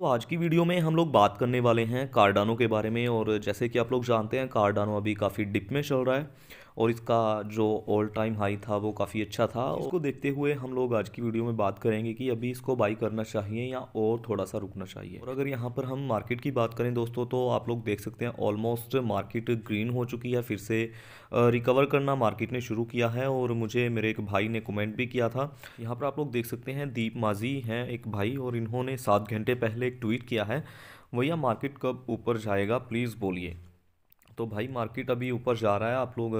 तो आज की वीडियो में हम लोग बात करने वाले हैं कार्डानो के बारे में और जैसे कि आप लोग जानते हैं कार्डानो अभी काफ़ी डिप में चल रहा है और इसका जो ऑल टाइम हाई था वो काफ़ी अच्छा था उसको देखते हुए हम लोग आज की वीडियो में बात करेंगे कि अभी इसको बाई करना चाहिए या और थोड़ा सा रुकना चाहिए और अगर यहाँ पर हम मार्केट की बात करें दोस्तों तो आप लोग देख सकते हैं ऑलमोस्ट मार्केट ग्रीन हो चुकी है फिर से रिकवर करना मार्केट ने शुरू किया है और मुझे मेरे एक भाई ने कमेंट भी किया था यहाँ पर आप लोग देख सकते हैं दीप माजी हैं एक भाई और इन्होंने सात घंटे पहले एक ट्वीट किया है भैया मार्केट कब ऊपर जाएगा प्लीज़ बोलिए तो भाई मार्केट अभी ऊपर जा रहा है आप लोग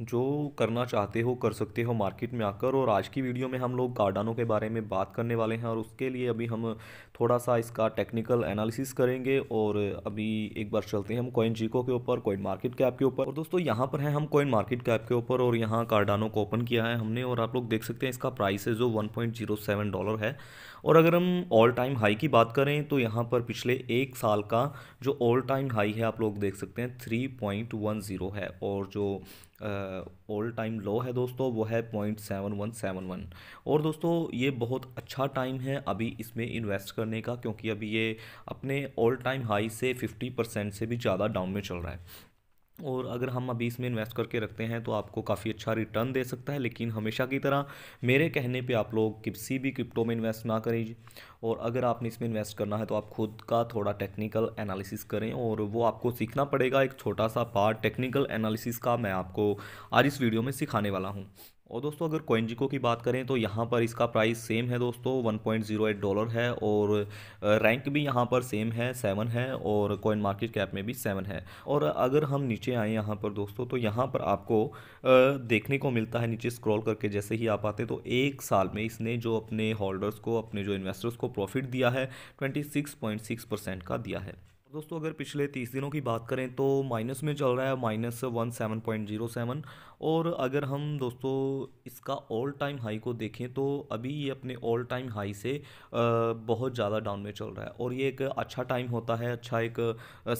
जो करना चाहते हो कर सकते हो मार्केट में आकर और आज की वीडियो में हम लोग गार्डनों के बारे में बात करने वाले हैं और उसके लिए अभी हम थोड़ा सा इसका टेक्निकल एनालिसिस करेंगे और अभी एक बार चलते हैं हम कॉइन जीको के ऊपर कॉइन मार्केट कैप के ऊपर और दोस्तों यहाँ पर है हम कॉइन मार्केट कैप के ऊपर और यहाँ कार्डानो को ओपन किया है हमने और आप लोग देख सकते हैं इसका प्राइस है जो वन डॉलर है और अगर हम ऑल टाइम हाई की बात करें तो यहाँ पर पिछले एक साल का जो ऑल टाइम हाई है आप लोग देख सकते हैं थ्री पॉइंट वन ज़ीरो है और जो ऑल टाइम लो है दोस्तों वो है point seven one seven one और दोस्तों ये बहुत अच्छा टाइम है अभी इसमें इन्वेस्ट करने का क्योंकि अभी ये अपने ऑल टाइम हाई से फिफ्टी परसेंट से भी ज़्यादा डाउन में चल रहा है और अगर हम अभी इसमें इन्वेस्ट करके रखते हैं तो आपको काफ़ी अच्छा रिटर्न दे सकता है लेकिन हमेशा की तरह मेरे कहने पे आप लोग किसी भी क्रिप्टो में इन्वेस्ट ना करें और अगर आपने इसमें इन्वेस्ट करना है तो आप खुद का थोड़ा टेक्निकल एनालिसिस करें और वो आपको सीखना पड़ेगा एक छोटा सा पार्ट टेक्निकल एनालिसिस का मैं आपको आज इस वीडियो में सिखाने वाला हूँ और दोस्तों अगर कोइनजिको की बात करें तो यहाँ पर इसका प्राइस सेम है दोस्तों 1.08 डॉलर है और रैंक भी यहाँ पर सेम है सेवन है और कोइन मार्केट कैप में भी सेवन है और अगर हम नीचे आए यहाँ पर दोस्तों तो यहाँ पर आपको देखने को मिलता है नीचे स्क्रॉल करके जैसे ही आप आते तो एक साल में इसने जो अपने होल्डर्स को अपने जो इन्वेस्टर्स को प्रॉफिट दिया है ट्वेंटी का दिया है दोस्तों अगर पिछले तीस दिनों की बात करें तो माइनस में चल रहा है minus one seven point zero seven और अगर हम दोस्तों इसका ऑल टाइम हाई को देखें तो अभी ये अपने ऑल टाइम हाई से बहुत ज़्यादा डाउन में चल रहा है और ये एक अच्छा टाइम होता है अच्छा एक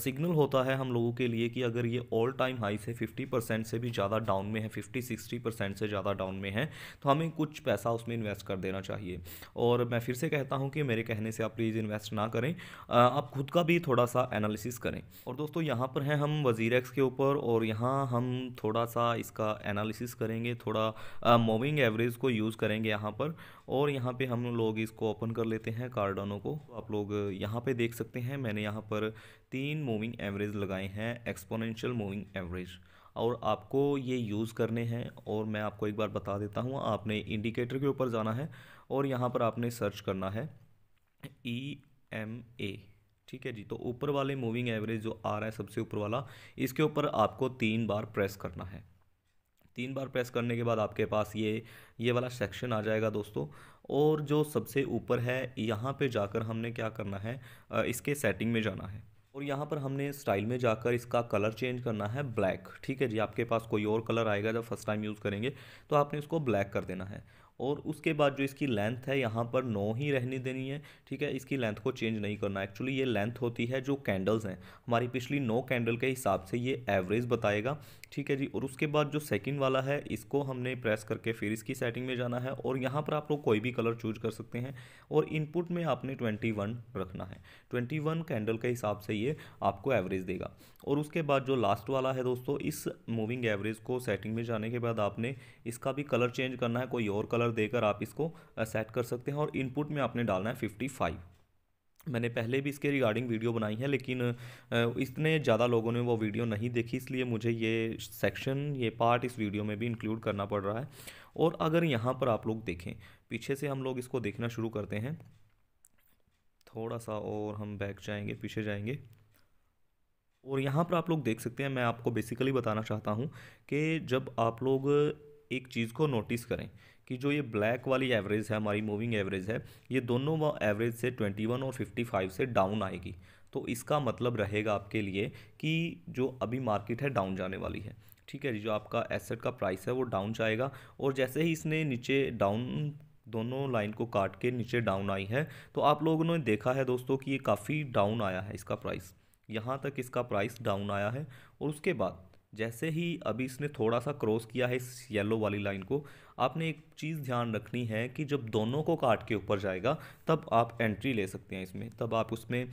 सिग्नल होता है हम लोगों के लिए कि अगर ये ऑल टाइम हाई से फिफ्टी परसेंट से भी ज़्यादा डाउन में है फिफ्टी सिक्सटी परसेंट से ज़्यादा डाउन में है तो हमें कुछ पैसा उसमें इन्वेस्ट कर देना चाहिए और मैं फिर से कहता हूँ कि मेरे कहने से आप प्लीज़ इन्वेस्ट ना करें आप खुद का भी थोड़ा सा एनालिसिस करें और दोस्तों यहाँ पर हैं हम वज़ी एक्स के ऊपर और यहाँ हम थोड़ा सा इसका एनालिसिस करेंगे थोड़ा मूविंग एवरेज को यूज़ करेंगे यहाँ पर और यहाँ पे हम लोग इसको ओपन कर लेते हैं कार्डानों को आप लोग यहाँ पे देख सकते हैं मैंने यहाँ पर तीन मूविंग एवरेज लगाए हैं एक्सपोनेंशियल मूविंग एवरेज और आपको ये यूज़ करने हैं और मैं आपको एक बार बता देता हूँ आपने इंडिकेटर के ऊपर जाना है और यहाँ पर आपने सर्च करना है ई एम ए ठीक है जी तो ऊपर वाले मूविंग एवरेज जो आ रहा है सबसे ऊपर वाला इसके ऊपर आपको तीन बार प्रेस करना है तीन बार प्रेस करने के बाद आपके पास ये ये वाला सेक्शन आ जाएगा दोस्तों और जो सबसे ऊपर है यहाँ पे जाकर हमने क्या करना है इसके सेटिंग में जाना है और यहाँ पर हमने स्टाइल में जाकर इसका कलर चेंज करना है ब्लैक ठीक है जी आपके पास कोई और कलर आएगा जब फर्स्ट टाइम यूज़ करेंगे तो आपने इसको ब्लैक कर देना है और उसके बाद जो इसकी लेंथ है यहाँ पर नौ ही रहने देनी है ठीक है इसकी लेंथ को चेंज नहीं करना एक्चुअली ये लेंथ होती है जो कैंडल्स हैं हमारी पिछली नौ कैंडल के हिसाब से ये एवरेज बताएगा ठीक है जी और उसके बाद जो सेकंड वाला है इसको हमने प्रेस करके फिर इसकी सेटिंग में जाना है और यहाँ पर आप लोग कोई भी कलर चूज कर सकते हैं और इनपुट में आपने ट्वेंटी वन रखना है ट्वेंटी वन कैंडल के हिसाब से ये आपको एवरेज देगा और उसके बाद जो लास्ट वाला है दोस्तों इस मूविंग एवरेज को सेटिंग में जाने के बाद आपने इसका भी कलर चेंज करना है कोई और कलर कलर देकर आप इसको सेट कर सकते हैं और इनपुट में आपने डालना है फिफ्टी फाइव मैंने पहले भी इसके रिगार्डिंग वीडियो बनाई है लेकिन इतने ज़्यादा लोगों ने वो वीडियो नहीं देखी इसलिए मुझे ये सेक्शन ये पार्ट इस वीडियो में भी इंक्लूड करना पड़ रहा है और अगर यहाँ पर आप लोग देखें पीछे से हम लोग इसको देखना शुरू करते हैं थोड़ा सा और हम बैक जाएंगे पीछे जाएंगे और यहाँ पर आप लोग देख सकते हैं मैं आपको बेसिकली बताना चाहता हूँ कि जब आप लोग एक चीज़ को नोटिस करें कि जो ये ब्लैक वाली एवरेज है हमारी मूविंग एवरेज है ये दोनों एवरेज से 21 और 55 से डाउन आएगी तो इसका मतलब रहेगा आपके लिए कि जो अभी मार्केट है डाउन जाने वाली है ठीक है जो आपका एसेट का प्राइस है वो डाउन जाएगा और जैसे ही इसने नीचे डाउन दोनों लाइन को काट के नीचे डाउन आई है तो आप लोगों ने देखा है दोस्तों कि ये काफ़ी डाउन आया है इसका प्राइस यहाँ तक इसका प्राइस डाउन आया है और उसके बाद जैसे ही अभी इसने थोड़ा सा क्रॉस किया है इस येलो वाली लाइन को आपने एक चीज़ ध्यान रखनी है कि जब दोनों को काट के ऊपर जाएगा तब आप एंट्री ले सकते हैं इसमें तब आप उसमें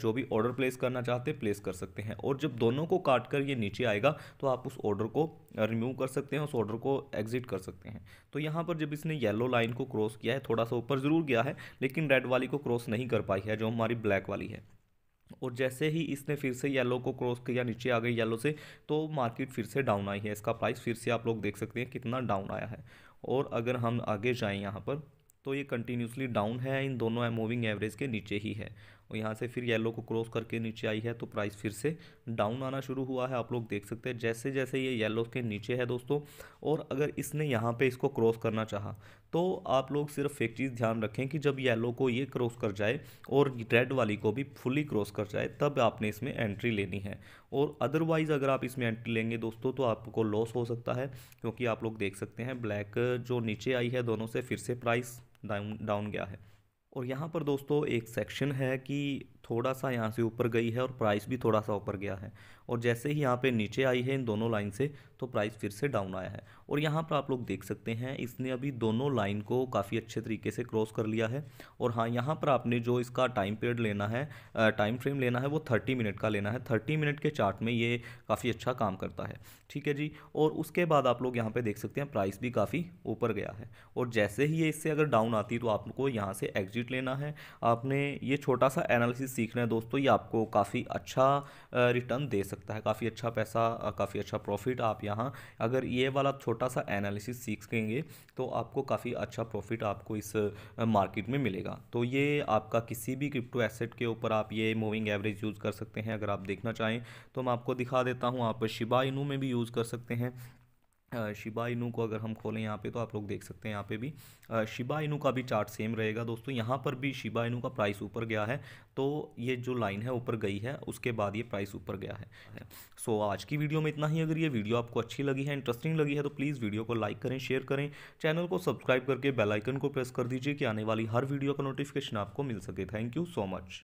जो भी ऑर्डर प्लेस करना चाहते हैं प्लेस कर सकते हैं और जब दोनों को काट कर ये नीचे आएगा तो आप उस ऑर्डर को रिमूव कर सकते हैं उस ऑर्डर को एग्जिट कर सकते हैं तो यहाँ पर जब इसने येलो लाइन को क्रॉस किया है थोड़ा सा ऊपर ज़रूर गया है लेकिन रेड वाली को क्रॉस नहीं कर पाई है जो हमारी ब्लैक वाली है और जैसे ही इसने फिर से येलो को क्रॉस किया नीचे आ गई येलो से तो मार्केट फिर से डाउन आई है इसका प्राइस फिर से आप लोग देख सकते हैं कितना डाउन आया है और अगर हम आगे जाएँ यहाँ पर तो ये कंटिन्यूसली डाउन है इन दोनों मूविंग एवरेज के नीचे ही है और यहाँ से फिर येलो को क्रॉस करके नीचे आई है तो प्राइस फिर से डाउन आना शुरू हुआ है आप लोग देख सकते हैं जैसे जैसे ये येलो के नीचे है दोस्तों और अगर इसने यहाँ पर इसको क्रॉस करना चाहा तो आप लोग सिर्फ एक चीज़ ध्यान रखें कि जब येलो को ये क्रॉस कर जाए और रेड वाली को भी फुली क्रॉस कर जाए तब आपने इसमें एंट्री लेनी है और अदरवाइज़ अगर आप इसमें एंट्री लेंगे दोस्तों तो आपको लॉस हो सकता है क्योंकि आप लोग देख सकते हैं ब्लैक जो नीचे आई है दोनों से फिर से प्राइस डाउन डाउन गया है और यहाँ पर दोस्तों एक सेक्शन है कि थोड़ा सा यहाँ से ऊपर गई है और प्राइस भी थोड़ा सा ऊपर गया है और जैसे ही यहाँ पे नीचे आई है इन दोनों लाइन से तो प्राइस फिर से डाउन आया है और यहाँ पर आप लोग देख सकते हैं इसने अभी दोनों लाइन को काफ़ी अच्छे तरीके से क्रॉस कर लिया है और हाँ यहाँ पर आपने जो इसका टाइम पीरियड लेना है टाइम फ्रेम लेना है वो थर्टी मिनट का लेना है थर्टी मिनट के चार्ट में ये काफ़ी अच्छा काम करता है ठीक है जी और उसके बाद आप लोग यहाँ पे देख सकते हैं प्राइस भी काफ़ी ऊपर गया है और जैसे ही ये इससे अगर डाउन आती तो आपको यहाँ से एग्जिट लेना है आपने ये छोटा सा एनालिसिस सीखना है दोस्तों ये आपको काफ़ी अच्छा रिटर्न दे सकता है काफ़ी अच्छा पैसा काफ़ी अच्छा प्रॉफिट आप यहाँ अगर ये वाला छोटा सा एनालिसिस सीखेंगे तो आपको काफ़ी अच्छा प्रॉफिट आपको इस मार्केट में मिलेगा तो ये आपका किसी भी क्रिप्टो एसेट के ऊपर आप ये मूविंग एवरेज यूज़ कर सकते हैं अगर आप देखना चाहें तो मैं आपको दिखा देता हूँ आप शिबा इनू में भी यूज़ कर सकते हैं शिबा इनू को अगर हम खोलें यहाँ पे तो आप लोग देख सकते हैं यहाँ पे भी शिबा इनू का भी चार्ट सेम रहेगा दोस्तों यहाँ पर भी शिबा इनू का प्राइस ऊपर गया है तो ये जो लाइन है ऊपर गई है उसके बाद ये प्राइस ऊपर गया है सो so, आज की वीडियो में इतना ही अगर ये वीडियो आपको अच्छी लगी है इंटरेस्टिंग लगी है तो प्लीज़ वीडियो को लाइक करें शेयर करें चैनल को सब्सक्राइब करके बेलाइकन को प्रेस कर दीजिए कि आने वाली हर वीडियो का नोटिफिकेशन आपको मिल सके थैंक यू सो मच